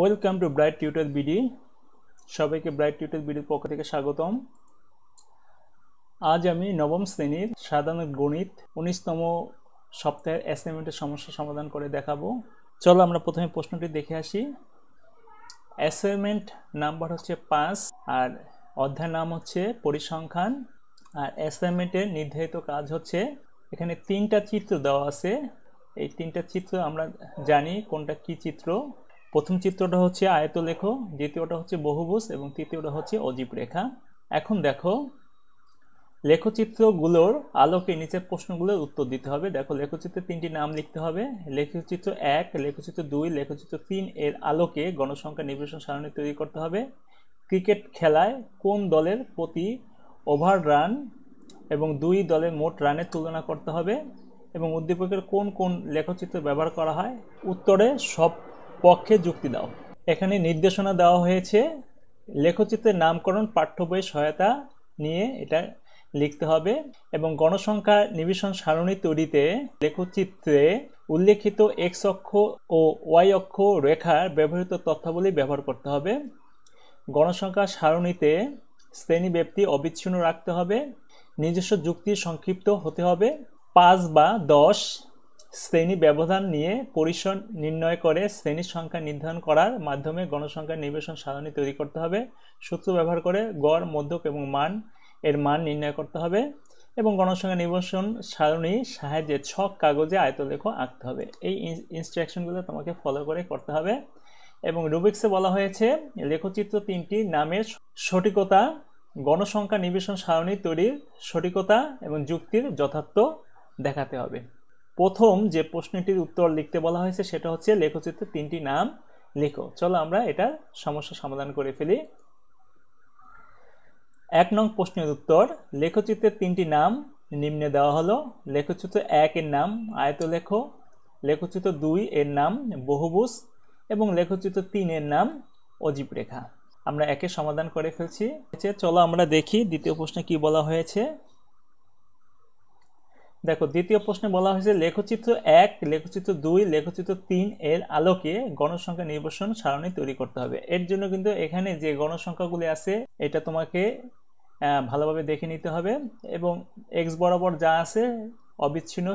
welcome to Bright Tutor BD সবাইকে Bright Tutor বিডির পক্ষ থেকে স্বাগতম আজ আমি নবম শ্রেণীর সাধারণ গণিত উনিশতম সপ্তাহের অ্যাসাইনমেন্টের সমস্যা সমাধান করে দেখাবো চলো আমরা প্রথমে প্রশ্নটি দেখে আসি অ্যাসাইনমেন্ট নাম্বার হচ্ছে পাঁচ আর অধ্যায়ের নাম হচ্ছে পরিসংখ্যান আর অ্যাসাইনমেন্টের নির্ধারিত কাজ হচ্ছে এখানে তিনটা চিত্র দেওয়া আছে এই তিনটা চিত্র আমরা জানি কোনটা কি চিত্র প্রথম চিত্রটা হচ্ছে আয়তলেখ দ্বিতীয়টা হচ্ছে বহুভুজ এবং তৃতীয়টা হচ্ছে অজীব রেখা এখন দেখো লেখচিত্রগুলোর আলোকে নিচের প্রশ্নগুলোর উত্তর দিতে হবে দেখো লেখচিত্রে তিনটি নাম লিখতে হবে লেখচিত্র এক লেখচিত্র দুই লেখচিত্র তিন এর আলোকে গণসংখ্যা নির্বাচন সারণী তৈরি করতে হবে ক্রিকেট খেলায় কোন দলের প্রতি ওভার রান এবং দুই দলের মোট রানের তুলনা করতে হবে এবং উদ্দীপকের কোন কোন লেখচিত্র ব্যবহার করা হয় উত্তরে সব পক্ষে যুক্তি দাও এখানে নির্দেশনা দেওয়া হয়েছে লেখচিত্রের নামকরণ পাঠ্য বইয়ের সহায়তা নিয়ে এটা লিখতে হবে এবং গণসংখ্যা নিবিশন সারণী তৈরিতে লেখচিত্রে উল্লেখিত এক্স অক্ষ ও ওয়াই অক্ষ রেখার ব্যবহৃত তথ্যাবলী ব্যবহার করতে হবে গণসংখ্যা সারণীতে শ্রেণী ব্যক্তি অবিচ্ছিন্ন রাখতে হবে নিজস্ব যুক্তি সংক্ষিপ্ত হতে হবে পাঁচ বা দশ শ্রেণী ব্যবধান নিয়ে পরিসর নির্ণয় করে শ্রেণীর সংখ্যা নির্ধারণ করার মাধ্যমে গণসংখ্যা নিবেশন সারণী তৈরি করতে হবে সূত্র ব্যবহার করে গড় মধ্যক এবং মান এর মান নির্ণয় করতে হবে এবং গণসংখ্যা নির্বাচন সারণীর সাহায্যে ছক কাগজে আয়তলেখ আঁকতে হবে এই ইনস্ট্রাকশনগুলো তোমাকে ফলো করে করতে হবে এবং রুবিক্সে বলা হয়েছে লেখচিত্র তিনটি নামের সঠিকতা গণসংখ্যা নিবেশন সারণী তৈরির সঠিকতা এবং যুক্তির যথার্থ দেখাতে হবে প্রথম যে প্রশ্নটির উত্তর লিখতে বলা হয়েছে সেটা হচ্ছে লেখচিত্রের তিনটি নাম লেখো চলো আমরা এটা সমস্যা সমাধান করে ফেলি এক নং প্রশ্নের উত্তর লেখচিত্রের তিনটি নাম নিম্নে দেওয়া হলো লেখচিত্র এক এর নাম আয়ত লেখ লেখচিত্র দুই এর নাম বহুবুস এবং লেখচিত্র তিন এর নাম অজীব রেখা আমরা একে সমাধান করে ফেলছি চলো আমরা দেখি দ্বিতীয় প্রশ্নে কি বলা হয়েছে দেখো দ্বিতীয় প্রশ্নে বলা হয়েছে লেখচিত্র এক লেখচিত্র দুই লেখচিত্র তিন এর আলোকে গণসংখ্যা নির্বাচন সারণী তৈরি করতে হবে এর জন্য কিন্তু এখানে যে গণসংখ্যাগুলি আছে এটা তোমাকে ভালোভাবে দেখে নিতে হবে এবং এক্স বরাবর যা আছে অবিচ্ছিন্ন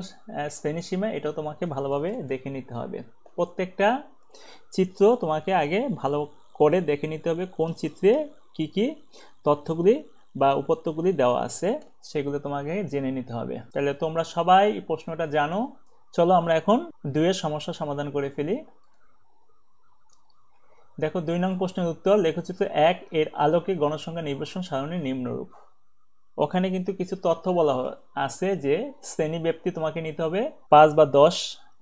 শ্রেণীসীমা এটাও তোমাকে ভালোভাবে দেখে নিতে হবে প্রত্যেকটা চিত্র তোমাকে আগে ভালো করে দেখে নিতে হবে কোন চিত্রে কি কি তথ্যগুলি বা উপত্যগুলি দেওয়া আছে সেগুলো তোমাকে জেনে নিতে হবে তাহলে তোমরা সবাই প্রশ্নটা জানো চলো আমরা এখন এর সমস্যা সমাধান করে ফেলি দেখো দুই নং প্রশ্নের উত্তর লেখচিত্র এক এর আলোকে গণসংখ্যা নির্বাচন সারণী নিম্নরূপ ওখানে কিন্তু কিছু তথ্য বলা আছে যে শ্রেণী ব্যক্তি তোমাকে নিতে হবে পাঁচ বা দশ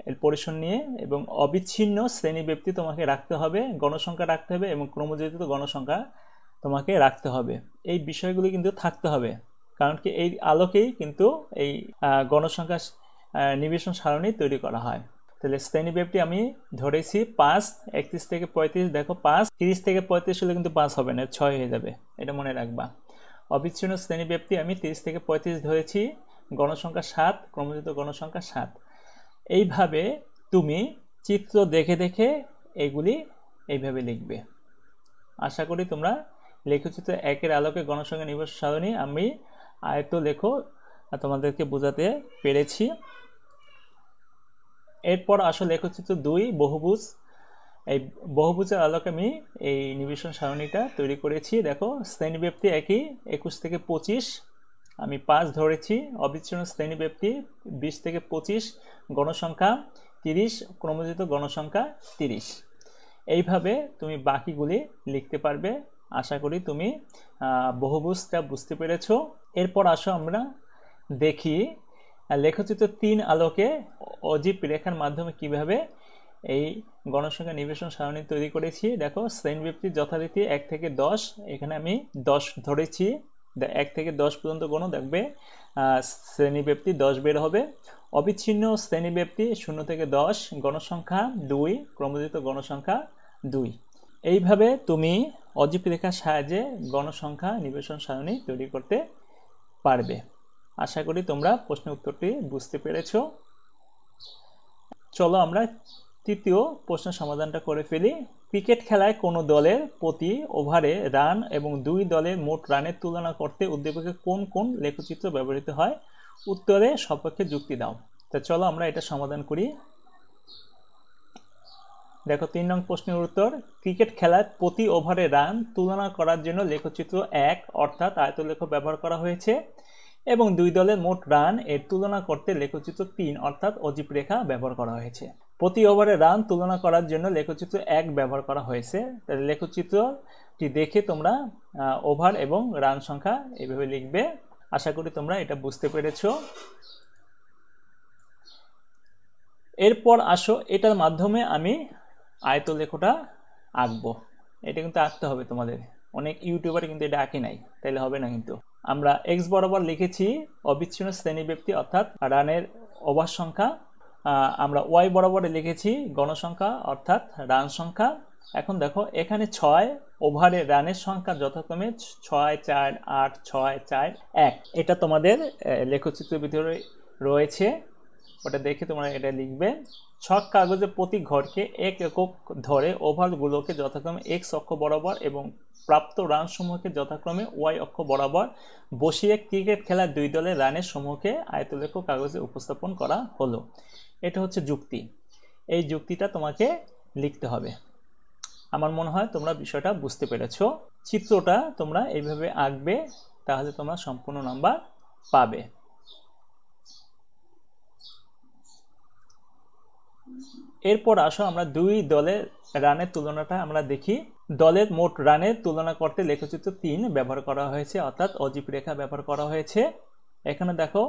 এর পরিসর নিয়ে এবং অবিচ্ছিন্ন শ্রেণী ব্যক্তি তোমাকে রাখতে হবে গণসংখ্যা রাখতে হবে এবং ক্রমজিত গণসংখ্যা তোমাকে রাখতে হবে এই বিষয়গুলি কিন্তু থাকতে হবে কারণ কি এই আলোকেই কিন্তু এই গণসংখ্যা নিবেশন সারণী তৈরি করা হয় তাহলে শ্রেণী ব্যাপটি আমি ধরেছি পাঁচ একত্রিশ থেকে পঁয়ত্রিশ দেখো পাঁচ তিরিশ থেকে পঁয়ত্রিশ হলে কিন্তু পাঁচ হবে না ছয় হয়ে যাবে এটা মনে রাখবা অবিচ্ছিন্ন শ্রেণী ব্যাপটি আমি তিরিশ থেকে পঁয়ত্রিশ ধরেছি গণসংখ্যা সাত ক্রমযুত গণসংখ্যা সাত এইভাবে তুমি চিত্র দেখে দেখে এগুলি এইভাবে লিখবে আশা করি তোমরা লেখচিত একের আলোকে গণসংখ্যা নির্ভর সারণী আমি আয়ত্ত লেখ তোমাদেরকে বোঝাতে পেরেছি এরপর আসো লেখচিত্র দুই বহুভুজ এই বহুভুজের আলোকে আমি এই নিবেশন সারণীটা তৈরি করেছি দেখো শ্রেণীব্যাপ্তি একই একুশ থেকে পঁচিশ আমি পাঁচ ধরেছি অবিচ্ছিন্ন শ্রেণীব্যাপ্তি বিশ থেকে পঁচিশ গণসংখ্যা তিরিশ ক্রমজিত গণসংখ্যা তিরিশ এইভাবে তুমি বাকিগুলি লিখতে পারবে আশা করি তুমি বহুবুজটা বুঝতে পেরেছ এরপর আসো আমরা দেখি লেখচিত্র তিন আলোকে অজীব রেখার মাধ্যমে কিভাবে এই গণসংখ্যা নিবেশন সারণী তৈরি করেছি দেখো শ্রেণীবৃত্তি যথারীতি এক থেকে দশ এখানে আমি দশ ধরেছি এক থেকে দশ পর্যন্ত গণ দেখবে শ্রেণীব্যাপ্তি দশ বের হবে অবিচ্ছিন্ন শ্রেণীব্যাপ্তি শূন্য থেকে দশ গণসংখ্যা দুই ক্রমজিত গণসংখ্যা দুই এইভাবে তুমি অজীব রেখার সাহায্যে গণসংখ্যা নিবেশন সারণী তৈরি করতে পারবে আশা করি তোমরা প্রশ্ন উত্তরটি বুঝতে পেরেছ চলো আমরা তৃতীয় প্রশ্ন সমাধানটা করে ফেলি ক্রিকেট খেলায় কোনো দলের প্রতি ওভারে রান এবং দুই দলের মোট রানের তুলনা করতে উদ্দীপকে কোন কোন লেখচিত্র ব্যবহৃত হয় উত্তরে সপক্ষে যুক্তি দাও তা চলো আমরা এটা সমাধান করি দেখো তিন নং প্রশ্নের উত্তর ক্রিকেট খেলায় প্রতি ওভারে রান তুলনা করার জন্য লেখচিত্র এক অর্থাৎ আয়তলেখ ব্যবহার করা হয়েছে এবং দুই দলের মোট রান এর তুলনা করতে লেখচিত্র তিন অর্থাৎ অজীব রেখা ব্যবহার করা হয়েছে প্রতি ওভারে রান তুলনা করার জন্য লেখচিত্র এক ব্যবহার করা হয়েছে তাহলে লেখচিত্রটি দেখে তোমরা ওভার এবং রান সংখ্যা এভাবে লিখবে আশা করি তোমরা এটা বুঝতে পেরেছ এরপর আসো এটার মাধ্যমে আমি আয়তলেখটা আঁকবো এটা কিন্তু আঁকতে হবে তোমাদের অনেক ইউটিউবার কিন্তু এটা আঁকি নাই তাইলে হবে না কিন্তু আমরা এক্স বরাবর লিখেছি অবিচ্ছিন্ন শ্রেণী ব্যক্তি অর্থাৎ রানের ওভার সংখ্যা আমরা ওয়াই বরাবরে লিখেছি গণসংখ্যা অর্থাৎ রান সংখ্যা এখন দেখো এখানে ছয় ওভারে রানের সংখ্যা যথাক্রমে ছয় চার আট ছয় চার এক এটা তোমাদের লেখচিত্র ভিতরে রয়েছে ওটা দেখে তোমরা এটা লিখবে ছক কাগজে প্রতি ঘরকে এক একক ধরে ওভারগুলোকে যথাক্রমে এক্স অক্ষ বরাবর এবং প্রাপ্ত রান সমূহকে যথাক্রমে ওয়াই অক্ষ বরাবর বসিয়ে ক্রিকেট খেলার দুই দলের রানের সমূহকে আয়তলেখ কাগজে উপস্থাপন করা হলো এটা হচ্ছে যুক্তি এই যুক্তিটা তোমাকে লিখতে হবে আমার মনে হয় তোমরা বিষয়টা বুঝতে পেরেছ চিত্রটা তোমরা এইভাবে আঁকবে তাহলে তোমরা সম্পূর্ণ নাম্বার পাবে এরপর আসো আমরা দুই দলের রানের তুলনাটা আমরা দেখি দলের মোট রানের তুলনা করতে লেখচিত্র তিন ব্যবহার করা হয়েছে অর্থাৎ অজীব রেখা ব্যবহার করা হয়েছে এখানে দেখো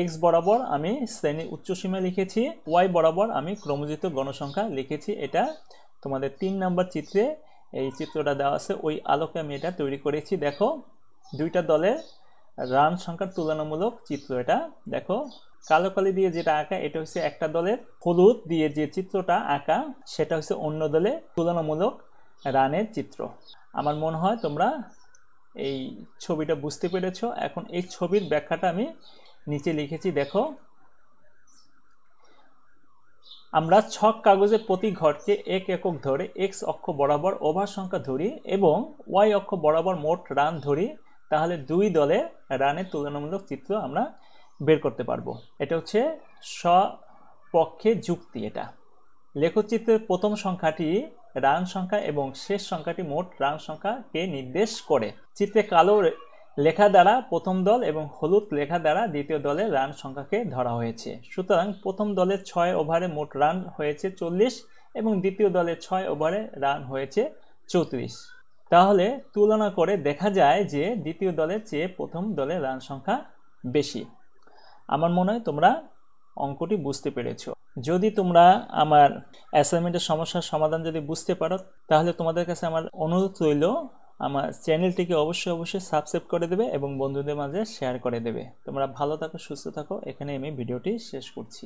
এক্স বরাবর আমি শ্রেণী উচ্চসীমা লিখেছি ওয়াই বরাবর আমি ক্রমজিত গণসংখ্যা লিখেছি এটা তোমাদের তিন নম্বর চিত্রে এই চিত্রটা দেওয়া আছে ওই আলোকে আমি এটা তৈরি করেছি দেখো দুইটা দলের রান সংখ্যার তুলনামূলক চিত্র এটা দেখো কালো কালি দিয়ে যেটা আঁকা এটা হচ্ছে একটা দলের হলুদ দিয়ে যে চিত্রটা আঁকা সেটা হচ্ছে অন্য দলে তুলনামূলক রানের চিত্র আমার মনে হয় তোমরা এই ছবিটা বুঝতে পেরেছ এখন এই ছবির ব্যাখ্যাটা আমি নিচে লিখেছি দেখো আমরা ছক কাগজে প্রতি ঘরকে এক একক ধরে এক্স অক্ষ বরাবর ওভার সংখ্যা ধরি এবং ওয়াই অক্ষ বরাবর মোট রান ধরি তাহলে দুই দলে রানের তুলনামূলক চিত্র আমরা বের করতে পারবো এটা হচ্ছে স্বপক্ষে যুক্তি এটা লেখচিত্রের প্রথম সংখ্যাটি রান সংখ্যা এবং শেষ সংখ্যাটি মোট রান সংখ্যাকে নির্দেশ করে চিত্রে কালো লেখা দ্বারা প্রথম দল এবং হলুদ লেখা দ্বারা দ্বিতীয় দলের রান সংখ্যাকে ধরা হয়েছে সুতরাং প্রথম দলের ছয় ওভারে মোট রান হয়েছে চল্লিশ এবং দ্বিতীয় দলের ছয় ওভারে রান হয়েছে চৌত্রিশ তাহলে তুলনা করে দেখা যায় যে দ্বিতীয় দলের চেয়ে প্রথম দলের রান সংখ্যা বেশি আমার মনে হয় তোমরা অঙ্কটি বুঝতে পেরেছ যদি তোমরা আমার অ্যাসাইনমেন্টের সমস্যার সমাধান যদি বুঝতে পারো তাহলে তোমাদের কাছে আমার অনুরোধ রইল আমার চ্যানেলটিকে অবশ্যই অবশ্যই সাবস্ক্রাইব করে দেবে এবং বন্ধুদের মাঝে শেয়ার করে দেবে তোমরা ভালো থাকো সুস্থ থাকো এখানে আমি ভিডিওটি শেষ করছি